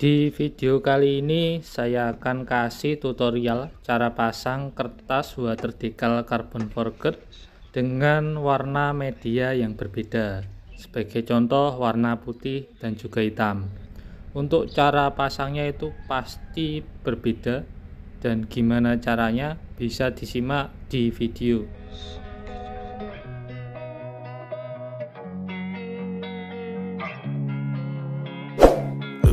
Di video kali ini saya akan kasih tutorial cara pasang kertas water decal carbon forget dengan warna media yang berbeda sebagai contoh warna putih dan juga hitam untuk cara pasangnya itu pasti berbeda dan gimana caranya bisa disimak di video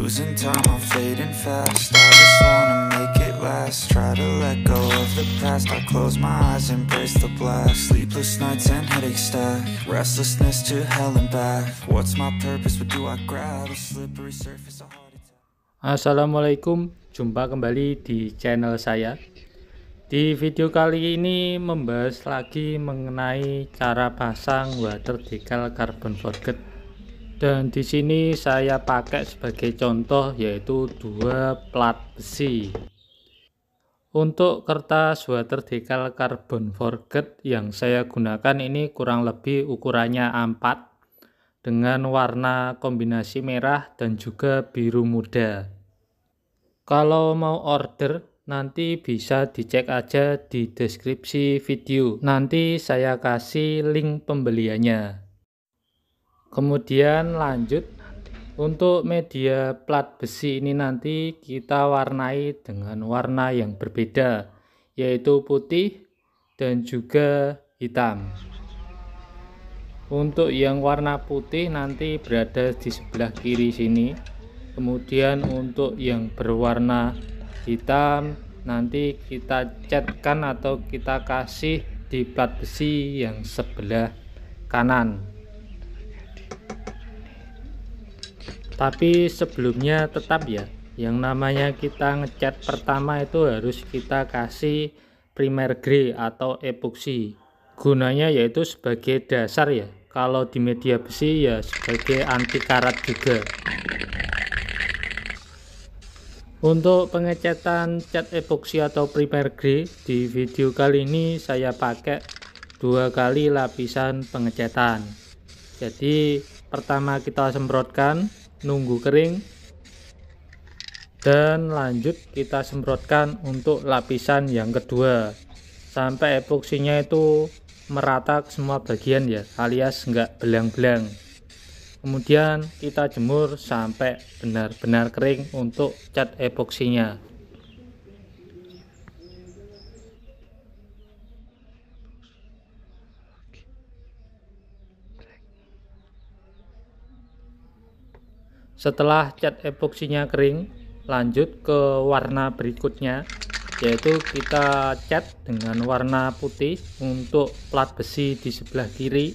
Losing time, I'm fading fast I just wanna make it last Try to let go of the past I close my eyes, embrace the blast Sleepless nights and headache stack Restlessness to hell and back What's my purpose, what do I grab? A slippery surface, a heart attack Assalamualaikum, jumpa kembali di channel saya di video kali ini membahas lagi mengenai cara pasang water decal carbon forget dan di sini saya pakai sebagai contoh yaitu dua plat besi untuk kertas water decal carbon forget yang saya gunakan ini kurang lebih ukurannya A4 dengan warna kombinasi merah dan juga biru muda kalau mau order nanti bisa dicek aja di deskripsi video nanti saya kasih link pembeliannya kemudian lanjut untuk media plat besi ini nanti kita warnai dengan warna yang berbeda yaitu putih dan juga hitam untuk yang warna putih nanti berada di sebelah kiri sini kemudian untuk yang berwarna hitam nanti kita catkan atau kita kasih di plat besi yang sebelah kanan tapi sebelumnya tetap ya yang namanya kita ngecat pertama itu harus kita kasih primer grey atau epoxy gunanya yaitu sebagai dasar ya kalau di media besi ya sebagai anti karat juga untuk pengecatan cat epoxy atau primer grey di video kali ini saya pakai dua kali lapisan pengecatan jadi pertama kita semprotkan nunggu kering dan lanjut kita semprotkan untuk lapisan yang kedua sampai epoksinya itu merata ke semua bagian ya alias nggak belang-belang kemudian kita jemur sampai benar-benar kering untuk cat epoksinya Setelah cat epoksinya kering, lanjut ke warna berikutnya yaitu kita cat dengan warna putih untuk plat besi di sebelah kiri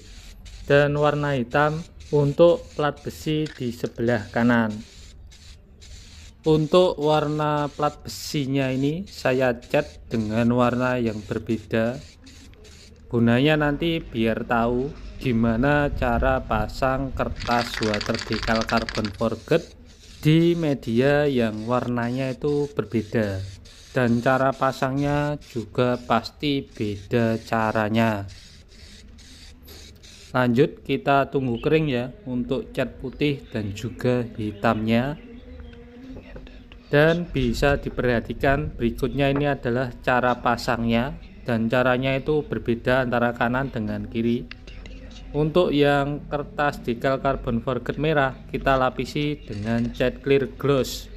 dan warna hitam untuk plat besi di sebelah kanan untuk warna plat besinya ini saya cat dengan warna yang berbeda gunanya nanti biar tahu gimana cara pasang kertas water decal carbon forget di media yang warnanya itu berbeda dan cara pasangnya juga pasti beda caranya lanjut kita tunggu kering ya untuk cat putih dan juga hitamnya dan bisa diperhatikan berikutnya ini adalah cara pasangnya dan caranya itu berbeda antara kanan dengan kiri untuk yang kertas decal carbon forget merah kita lapisi dengan cat clear gloss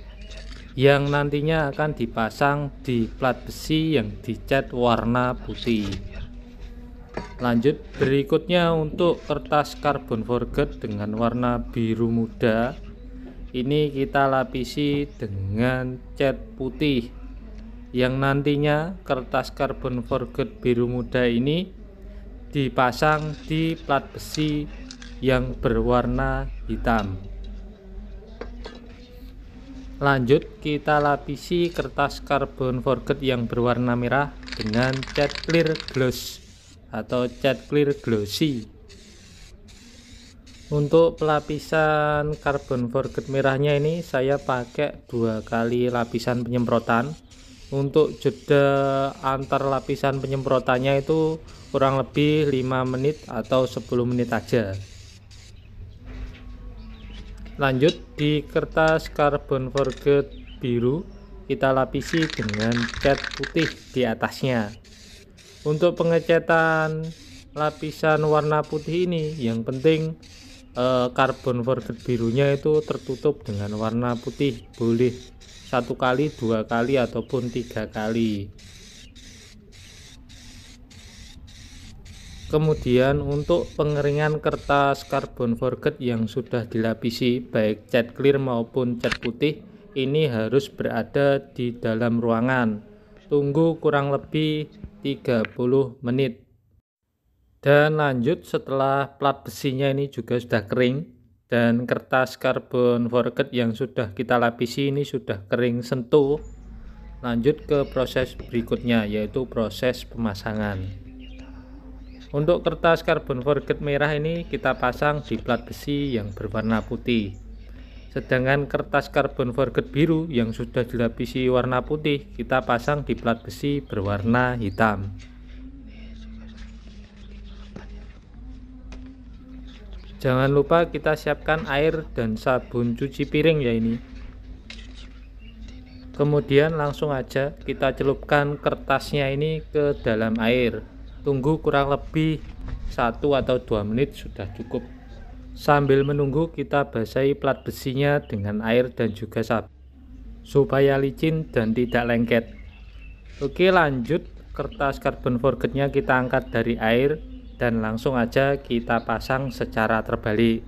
yang nantinya akan dipasang di plat besi yang dicat warna putih lanjut berikutnya untuk kertas carbon forget dengan warna biru muda ini kita lapisi dengan cat putih yang nantinya kertas karbon forget biru muda ini dipasang di plat besi yang berwarna hitam lanjut kita lapisi kertas karbon forget yang berwarna merah dengan cat clear gloss atau cat clear glossy untuk pelapisan karbon forget merahnya ini saya pakai dua kali lapisan penyemprotan untuk jeda antar lapisan penyemprotannya itu kurang lebih 5 menit atau 10 menit aja lanjut di kertas karbon forget biru kita lapisi dengan cat putih di atasnya untuk pengecatan lapisan warna putih ini yang penting eh, karbon forget birunya itu tertutup dengan warna putih boleh satu kali dua kali ataupun tiga kali kemudian untuk pengeringan kertas karbon forget yang sudah dilapisi baik cat clear maupun cat putih ini harus berada di dalam ruangan tunggu kurang lebih 30 menit dan lanjut setelah plat besinya ini juga sudah kering dan kertas karbon forget yang sudah kita lapisi ini sudah kering sentuh lanjut ke proses berikutnya yaitu proses pemasangan untuk kertas karbon forget merah ini kita pasang di plat besi yang berwarna putih sedangkan kertas karbon forget biru yang sudah dilapisi warna putih kita pasang di plat besi berwarna hitam Jangan lupa kita siapkan air dan sabun cuci piring ya ini. Kemudian langsung aja kita celupkan kertasnya ini ke dalam air. Tunggu kurang lebih satu atau dua menit sudah cukup. Sambil menunggu kita basahi plat besinya dengan air dan juga sabun supaya licin dan tidak lengket. Oke, lanjut kertas carbon forgetnya kita angkat dari air dan langsung aja kita pasang secara terbalik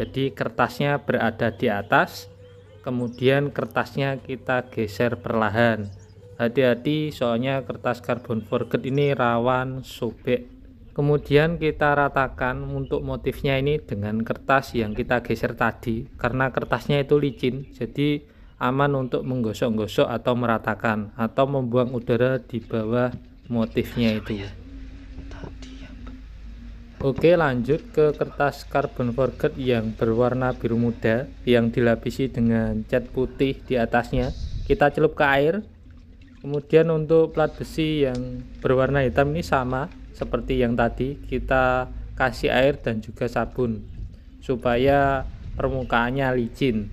jadi kertasnya berada di atas kemudian kertasnya kita geser perlahan hati-hati soalnya kertas karbon forget ini rawan sobek kemudian kita ratakan untuk motifnya ini dengan kertas yang kita geser tadi karena kertasnya itu licin jadi aman untuk menggosok-gosok atau meratakan atau membuang udara di bawah motifnya itu Oke lanjut ke kertas carbon forget yang berwarna biru muda yang dilapisi dengan cat putih di atasnya kita celup ke air kemudian untuk plat besi yang berwarna hitam ini sama seperti yang tadi kita kasih air dan juga sabun supaya permukaannya licin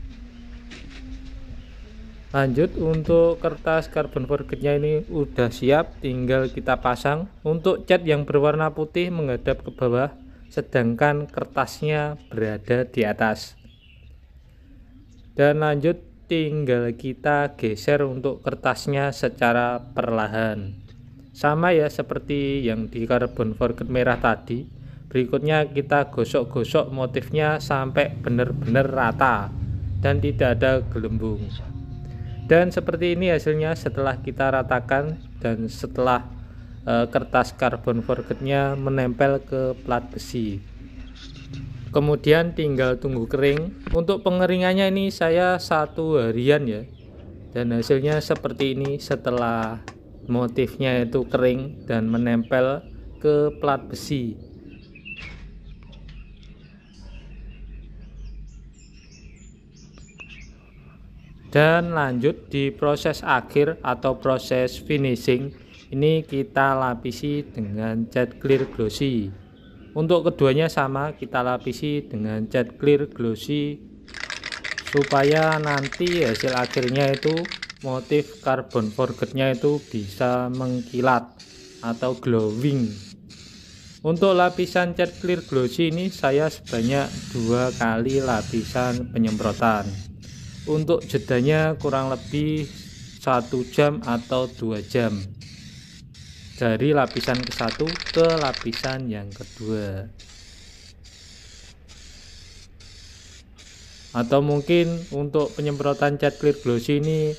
lanjut untuk kertas carbon forgetnya ini udah siap tinggal kita pasang untuk cat yang berwarna putih menghadap ke bawah sedangkan kertasnya berada di atas dan lanjut tinggal kita geser untuk kertasnya secara perlahan sama ya seperti yang di carbon forget merah tadi berikutnya kita gosok-gosok motifnya sampai benar-benar rata dan tidak ada gelembung dan seperti ini hasilnya setelah kita ratakan dan setelah e, kertas karbon forgetnya menempel ke plat besi kemudian tinggal tunggu kering untuk pengeringannya ini saya satu harian ya dan hasilnya seperti ini setelah motifnya itu kering dan menempel ke plat besi dan lanjut di proses akhir atau proses finishing ini kita lapisi dengan cat clear glossy untuk keduanya sama kita lapisi dengan cat clear glossy supaya nanti hasil akhirnya itu motif carbon forgetnya itu bisa mengkilat atau glowing untuk lapisan cat clear glossy ini saya sebanyak dua kali lapisan penyemprotan untuk jedanya kurang lebih satu jam atau dua jam dari lapisan ke satu ke lapisan yang kedua atau mungkin untuk penyemprotan cat clear glossy ini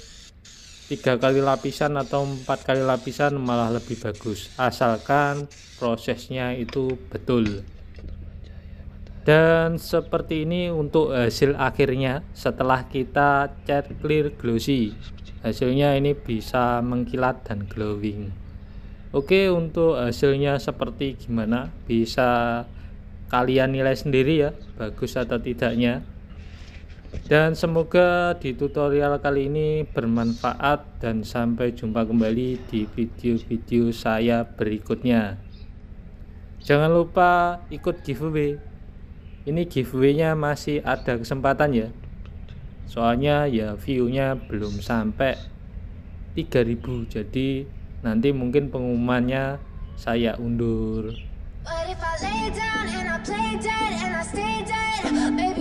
tiga kali lapisan atau empat kali lapisan malah lebih bagus asalkan prosesnya itu betul dan seperti ini untuk hasil akhirnya setelah kita cat clear glossy hasilnya ini bisa mengkilat dan glowing oke untuk hasilnya seperti gimana bisa kalian nilai sendiri ya bagus atau tidaknya dan semoga di tutorial kali ini bermanfaat dan sampai jumpa kembali di video-video saya berikutnya jangan lupa ikut giveaway ini giveaway-nya masih ada kesempatan ya soalnya ya view-nya belum sampai 3000 jadi nanti mungkin pengumumannya saya undur baby